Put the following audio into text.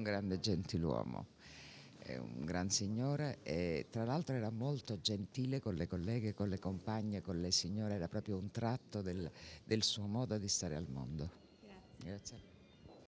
un grande gentiluomo, un gran signore e tra l'altro era molto gentile con le colleghe, con le compagne, con le signore, era proprio un tratto del, del suo modo di stare al mondo. Grazie. Grazie.